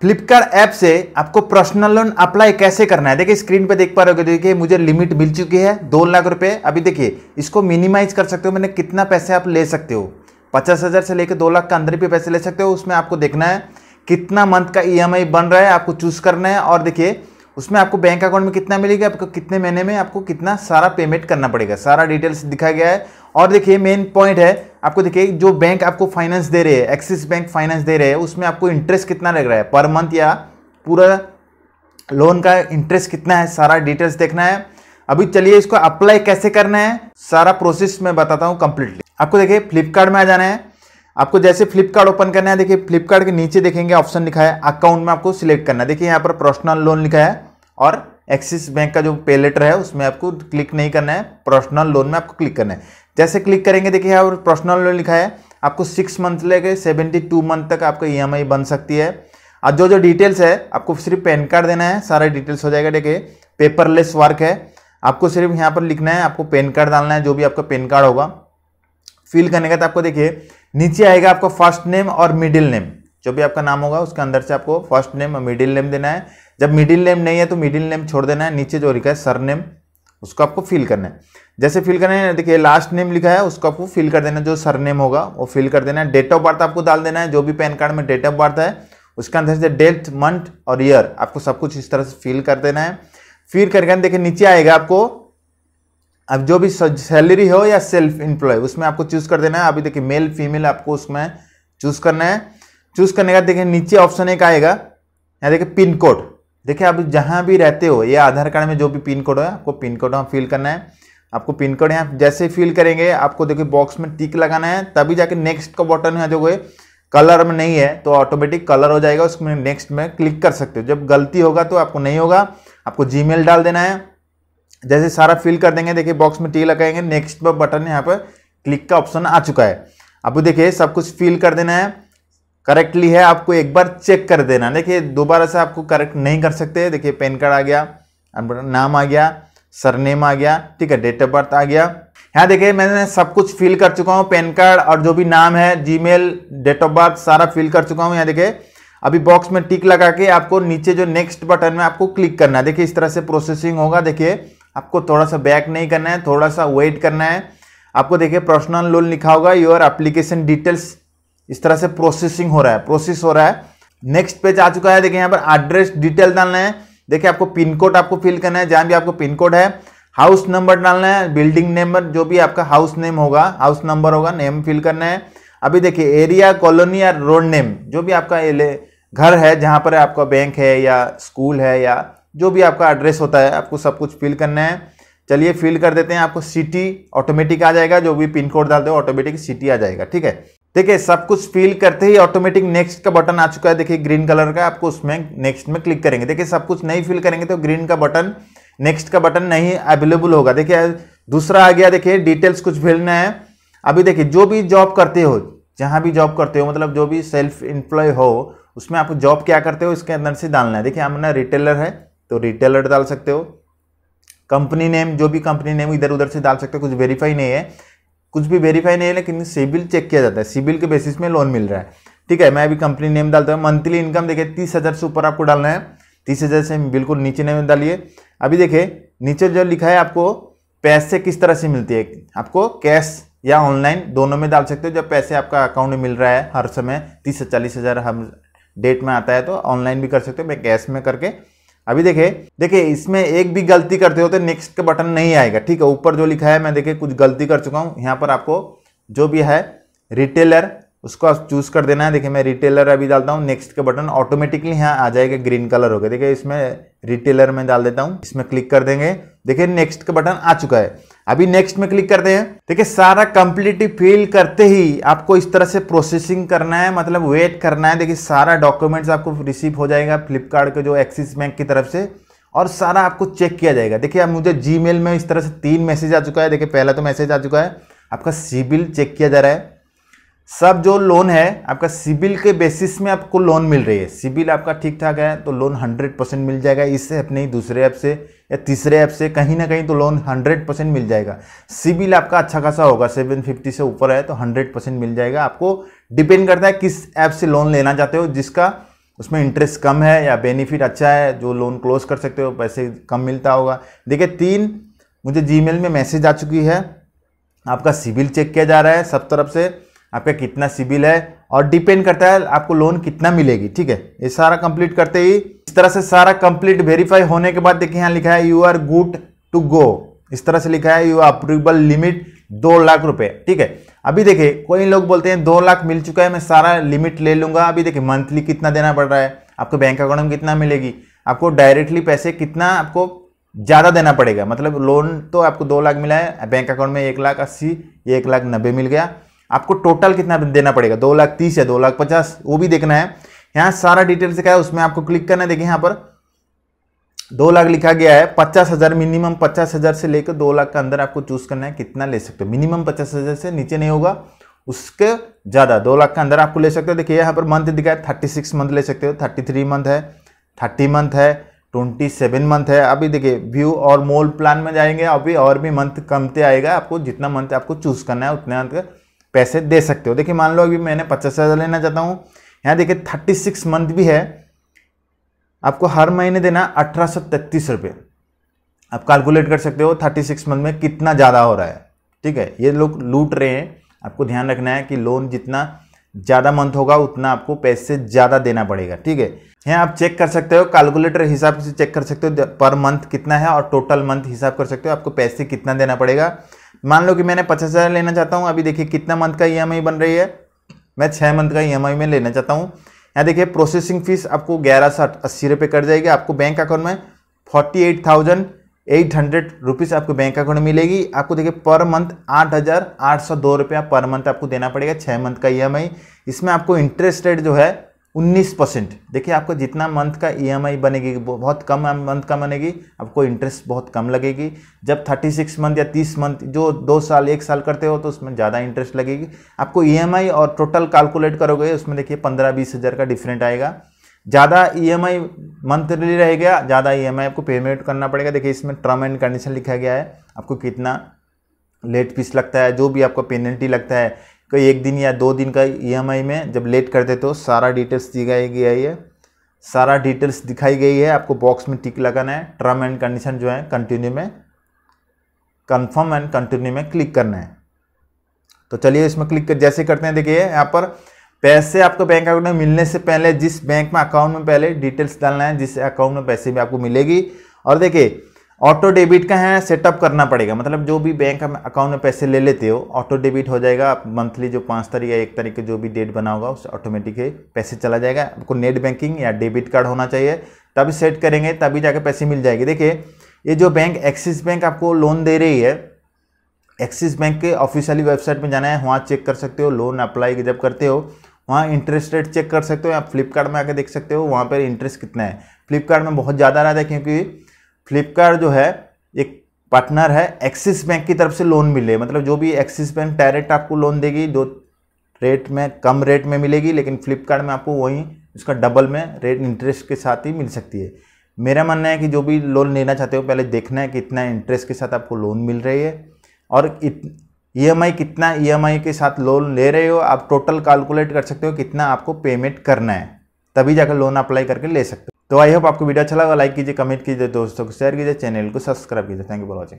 Flipkart app से आपको personal loan apply कैसे करना है देखिए स्क्रीन पे देख पा रहे हो देखिए मुझे लिमिट मिल चुकी है दो लाख रुपए अभी देखिए इसको मिनिमाइज कर सकते हो मैंने कितना पैसे आप ले सकते हो पचास हज़ार से लेकर दो लाख का अंदर भी पैसे ले सकते हो उसमें आपको देखना है कितना मंथ का ई e बन रहा है आपको चूज़ करना है और देखिए उसमें आपको बैंक अकाउंट में कितना मिलेगा आपको कितने महीने में आपको कितना सारा पेमेंट करना पड़ेगा सारा डिटेल्स दिखाया गया है और देखिए मेन पॉइंट है आपको देखिए जो बैंक आपको फाइनेंस दे रहे हैं एक्सिस बैंक फाइनेंस दे रहे हैं उसमें आपको इंटरेस्ट कितना लग रहा है पर मंथ या पूरा लोन का इंटरेस्ट कितना है सारा डिटेल्स देखना है अभी चलिए इसको अप्लाई कैसे करना है सारा प्रोसेस मैं बताता हूँ कंप्लीटली आपको देखिए फ्लिपकार्ट में आ जाना है आपको जैसे फ्लिपकार्ट ओपन करना है देखिए फ्लिपकार्ट के नीचे देखेंगे ऑप्शन लिखा है अकाउंट में आपको सिलेक्ट करना है देखिए यहाँ पर पर्सनल लोन लिखा है और एक्सिस बैंक का जो पे लेटर है उसमें आपको क्लिक नहीं करना है पर्सनल लोन में आपको क्लिक करना है जैसे क्लिक करेंगे देखिए यहाँ पर पर्सनल लोन लिखा है आपको सिक्स मंथ लेके सेवेंटी टू मंथ तक आपका ई एम आई बन सकती है और जो जो डिटेल्स है आपको सिर्फ पैन कार्ड देना है सारा डिटेल्स हो जाएगा देखिए पेपरलेस वर्क है आपको सिर्फ यहाँ पर लिखना है आपको पैन कार्ड डालना है जो भी आपका पैन कार्ड होगा फिल करने का तो आपको देखिए नीचे आएगा आपका फर्स्ट नेम और मिडिल नेम जो भी आपका नाम होगा उसके अंदर से आपको फर्स्ट नेम और मिडिल नेम देना है जब मिडिल नेम नहीं है तो मिडिल नेम छोड़ देना है नीचे जो लिखा है सर नेम उसको आपको फिल करना है जैसे फिल करना है देखिए लास्ट नेम लिखा है उसको आपको फिल कर देना है जो सर नेम होगा वो फिल कर देना है डेट ऑफ बर्थ आपको डाल देना है जो भी पैन कार्ड में डेट ऑफ बर्थ है उसके अंदर से डेट मंथ और ईयर आपको सब कुछ इस तरह से फिल कर देना है फिर करके देखिए नीचे आएगा आपको अब जो भी सैलरी हो या सेल्फ एम्प्लॉय उसमें आपको चूज कर देना है अभी देखिए मेल फीमेल आपको उसमें चूज करना है चूज करने का देखिए नीचे ऑप्शन एक आएगा यहाँ देखिए पिन कोड देखिए आप जहाँ भी रहते हो ये आधार कार्ड में जो भी पिन कोड है आपको पिन कोड वहाँ फिल करना है आपको पिन कोड यहाँ जैसे फिल करेंगे आपको देखिए बॉक्स में टिक लगाना है तभी जाके नेक्स्ट का बटन है जो कोई कलर में नहीं है तो ऑटोमेटिक कलर हो जाएगा उसमें नेक्स्ट में क्लिक कर सकते हो जब गलती होगा तो आपको नहीं होगा आपको जी डाल देना है जैसे सारा फिल कर देंगे देखिए बॉक्स में टिक लगाएंगे नेक्स्ट पर बटन यहाँ पर क्लिक का ऑप्शन आ चुका है अब देखिए सब कुछ फिल कर देना है करेक्टली है आपको एक बार चेक कर देना देखिए दोबारा से आपको करेक्ट नहीं कर सकते देखिए पैन कार्ड आ गया नाम आ गया सरनेम आ गया ठीक है डेट ऑफ बर्थ आ गया यहाँ देखिए मैंने सब कुछ फिल कर चुका हूँ पैन कार्ड और जो भी नाम है जी डेट ऑफ बर्थ सारा फिल कर चुका हूँ यहाँ देखिए अभी बॉक्स में टिक लगा के आपको नीचे जो नेक्स्ट बटन में आपको क्लिक करना है देखिए इस तरह से प्रोसेसिंग होगा देखिए आपको थोड़ा सा बैक नहीं करना है थोड़ा सा वेट करना है आपको देखिए पर्सनल लोन लिखा होगा योर एप्लीकेशन डिटेल्स इस तरह से प्रोसेसिंग हो रहा है प्रोसेस हो रहा है नेक्स्ट पेज आ चुका है देखिए यहाँ पर एड्रेस डिटेल डालना है देखिए आपको पिन कोड आपको फिल करना है जहाँ भी आपको पिन कोड है हाउस नंबर डालना है बिल्डिंग नंबर जो भी आपका हाउस नेम होगा हाउस नंबर होगा नेम फिल करना है अभी देखिए एरिया कॉलोनी या रोड नेम जो भी आपका घर है जहाँ पर आपका बैंक है या स्कूल है या जो भी आपका एड्रेस होता है आपको सब कुछ फिल करना है चलिए फिल कर देते हैं आपको सिटी ऑटोमेटिक आ जाएगा जो भी पिन कोड डालते हो ऑटोमेटिक सिटी आ जाएगा ठीक है देखिए सब कुछ फील करते ही ऑटोमेटिक नेक्स्ट का बटन आ चुका है देखिए ग्रीन कलर का आपको उसमें नेक्स्ट में क्लिक करेंगे देखिए सब कुछ नहीं फील करेंगे तो ग्रीन का बटन नेक्स्ट का बटन नहीं अवेलेबल होगा देखिए दूसरा आ गया देखिए डिटेल्स कुछ भेजना है अभी देखिए जो भी जॉब करते हो जहां भी जॉब करते हो मतलब जो भी सेल्फ एम्प्लॉय हो उसमें आप जॉब क्या करते हो इसके अंदर से डालना है देखिए हमने रिटेलर है तो रिटेलर डाल सकते हो कंपनी नेम जो भी कंपनी नेम इधर उधर से डाल सकते हो कुछ वेरीफाई नहीं है कुछ भी वेरीफाई नहीं है लेकिन सिबिल चेक किया जाता है सिबिल के बेसिस में लोन मिल रहा है ठीक है मैं अभी कंपनी नेम डालता हूँ मंथली इनकम देखिए तीस हज़ार से ऊपर आपको डालना है तीस हज़ार से बिल्कुल नीचे नेम डालिए अभी देखिए नीचे जो लिखा है आपको पैसे किस तरह से मिलती है आपको कैश या ऑनलाइन दोनों में डाल सकते हो जब पैसे आपका अकाउंट में मिल रहा है हर समय तीस से चालीस हज़ार हम डेट में आता है तो ऑनलाइन भी कर सकते हो मैं कैश में करके अभी देखे देखिए इसमें एक भी गलती करते होते नेक्स्ट का बटन नहीं आएगा ठीक है ऊपर जो लिखा है मैं देखिए कुछ गलती कर चुका हूँ यहाँ पर आपको जो भी है रिटेलर उसको आप चूज कर देना है देखिए मैं रिटेलर अभी डालता हूँ नेक्स्ट का बटन ऑटोमेटिकली यहाँ आ जाएगा ग्रीन कलर हो गया देखिए इसमें रिटेलर में डाल देता हूँ इसमें क्लिक कर देंगे देखिए नेक्स्ट का बटन आ चुका है अभी नेक्स्ट में क्लिक करते हैं देखिए सारा कंप्लीटली फिल करते ही आपको इस तरह से प्रोसेसिंग करना है मतलब वेट करना है देखिए सारा डॉक्यूमेंट्स आपको रिसीव हो जाएगा फ्लिपकार्ट के जो एक्सिस बैंक की तरफ से और सारा आपको चेक किया जाएगा देखिए अब मुझे जी में इस तरह से तीन मैसेज आ चुका है देखिए पहला तो मैसेज आ चुका है आपका सिबिल चेक किया जा रहा है सब जो लोन है आपका सिबिल के बेसिस में आपको लोन मिल रही है सिबिल आपका ठीक ठाक है तो लोन हंड्रेड परसेंट मिल जाएगा इस ऐप नहीं दूसरे ऐप से या तीसरे ऐप से कहीं ना कहीं तो लोन हंड्रेड परसेंट मिल जाएगा सिबिल आपका अच्छा खासा होगा सेवन फिफ्टी से ऊपर है तो हंड्रेड परसेंट मिल जाएगा आपको डिपेंड करता है किस ऐप से लोन लेना चाहते हो जिसका उसमें इंटरेस्ट कम है या बेनिफिट अच्छा है जो लोन क्लोज कर सकते हो पैसे कम मिलता होगा देखिए तीन मुझे जी में मैसेज आ चुकी है आपका सिबिल चेक किया जा रहा है सब तरफ से आपका कितना सिबिल है और डिपेंड करता है आपको लोन कितना मिलेगी ठीक है ये सारा कंप्लीट करते ही इस तरह से सारा कंप्लीट वेरीफाई होने के बाद देखिए यहाँ लिखा है you are good to go इस तरह से लिखा है यू अप्रूवल लिमिट दो लाख रुपए ठीक है अभी देखिए कोई लोग बोलते हैं दो लाख मिल चुका है मैं सारा लिमिट ले लूंगा अभी देखिए मंथली कितना देना पड़ रहा है आपको बैंक अकाउंट में कितना मिलेगी आपको डायरेक्टली पैसे कितना आपको ज़्यादा देना पड़ेगा मतलब लोन तो आपको दो लाख मिला है बैंक अकाउंट में एक लाख अस्सी एक लाख नब्बे मिल गया आपको टोटल कितना देना पड़ेगा दो लाख तीस या दो लाख पचास वो भी देखना है यहाँ सारा डिटेल से क्या है उसमें आपको क्लिक करना है देखिए यहाँ पर दो लाख लिखा गया है पचास हज़ार मिनिमम पचास हज़ार से लेकर दो लाख के अंदर आपको चूज़ करना है कितना ले सकते हो मिनिमम पचास हज़ार से नीचे नहीं होगा उसके ज़्यादा दो लाख के अंदर आपको ले सकते हो देखिए यहाँ पर मंथ दिखाए थर्टी सिक्स मंथ ले सकते हो थर्टी थ्री मंथ है थर्टी मंथ है ट्वेंटी सेवन मंथ है अभी देखिए व्यू और मोल प्लान में जाएंगे अभी और भी मंथ कमते आएगा आपको जितना मंथ आपको चूज़ करना है उतना पैसे दे सकते हो देखिए मान लो अभी मैंने पचास हज़ार लेना चाहता हूँ यहाँ देखिए थर्टी सिक्स मंथ भी है आपको हर महीने देना अठारह सौ तैतीस रुपये आप कैलकुलेट कर सकते हो थर्टी सिक्स मंथ में कितना ज़्यादा हो रहा है ठीक है ये लोग लूट रहे हैं आपको ध्यान रखना है कि लोन जितना ज़्यादा मंथ होगा उतना आपको पैसे ज़्यादा देना पड़ेगा ठीक है यहाँ आप चेक कर सकते हो कैलकुलेटर हिसाब से चेक कर सकते हो पर मंथ कितना है और टोटल मंथ हिसाब कर सकते हो आपको पैसे कितना देना पड़ेगा मान लो कि मैंने पचास हज़ार लेना चाहता हूँ अभी देखिए कितना मंथ का ई e बन रही है मैं छः मंथ का ई e में लेना चाहता हूँ यहाँ देखिए प्रोसेसिंग फीस आपको ग्यारह सौ अस्सी रुपये कट जाएगी आपको बैंक अकाउंट में forty eight thousand eight hundred rupees आपको बैंक अकाउंट में मिलेगी आपको देखिए पर मंथ आठ हज़ार आठ सौ दो रुपया पर मंथ आपको देना पड़ेगा छः मंथ का ई e इसमें आपको इंटरेस्ट रेट जो है उन्नीस परसेंट देखिए आपको जितना मंथ का ईएमआई e बनेगी बहुत कम मंथ का बनेगी आपको इंटरेस्ट बहुत कम लगेगी जब थर्टी सिक्स मंथ या तीस मंथ जो दो साल एक साल करते हो तो उसमें ज़्यादा इंटरेस्ट लगेगी आपको ईएमआई e और टोटल कैलकुलेट करोगे उसमें देखिए पंद्रह बीस हज़ार का डिफरेंट आएगा ज़्यादा आई मंथली रहेगा ज़्यादा आई e आपको पेमेंट करना पड़ेगा देखिए इसमें टर्म एंड कंडीशन लिखा गया है आपको कितना लेट फीस लगता है जो भी आपको पेनल्टी लगता है तो एक दिन या दो दिन का ईएमआई e में जब लेट कर देते हो सारा डिटेल्स दिखाई गया है सारा डिटेल्स दिखाई गई है आपको बॉक्स में टिक लगाना है टर्म एंड कंडीशन जो है कंटिन्यू में कंफर्म एंड कंटिन्यू में क्लिक करना है तो चलिए इसमें क्लिक कर जैसे करते हैं देखिए यहाँ पर पैसे आपको बैंक अकाउंट में मिलने से पहले जिस बैंक में अकाउंट में पहले डिटेल्स डालना है जिस अकाउंट में पैसे भी आपको मिलेगी और देखिए ऑटो डेबिट का है सेटअप करना पड़ेगा मतलब जो भी बैंक अकाउंट में पैसे ले लेते हो ऑटो डेबिट हो जाएगा आप मंथली जो पाँच तारीख या एक तारीख का जो भी डेट बना होगा उससे ऑटोमेटिक पैसे चला जाएगा आपको नेट बैंकिंग या डेबिट कार्ड होना चाहिए तभी सेट करेंगे तभी जाके पैसे मिल जाएंगे देखिए ये जो बैंक एक्सिस बैंक आपको लोन दे रही है एक्सिस बैंक के ऑफिशियली वेबसाइट में जाना है वहाँ चेक कर सकते हो लोन अप्लाई जब करते हो वहाँ इंटरेस्ट रेट चेक कर सकते हो आप फ्लिपकार्ट में आकर देख सकते हो वहाँ पर इंटरेस्ट कितना है फ्लिपकार्ट में बहुत ज़्यादा रहता है क्योंकि फ्लिपकार्ट जो है एक पार्टनर है एक्सिस बैंक की तरफ से लोन मिले मतलब जो भी एक्सिस बैंक डायरेक्ट आपको लोन देगी दो रेट में कम रेट में मिलेगी लेकिन फ्लिपकार्ट में आपको वहीं उसका डबल में रेट इंटरेस्ट के साथ ही मिल सकती है मेरा मानना है कि जो भी लोन लेना चाहते हो पहले देखना है कि इतना इंटरेस्ट के साथ आपको लोन मिल रही है और ई एम आई कितना ई एम आई के साथ लोन ले रहे हो आप टोटल कैलकुलेट कर सकते हो कितना आपको पेमेंट करना है तभी जाकर लोन अप्लाई करके ले सकते हो तो आई होप आपको वीडियो अच्छा लगा लाइक कीजिए कमेंट कीजिए दोस्तों को शेयर कीजिए चैनल को सब्सक्राइब कीजिए थैंक यू फॉर वॉचिंग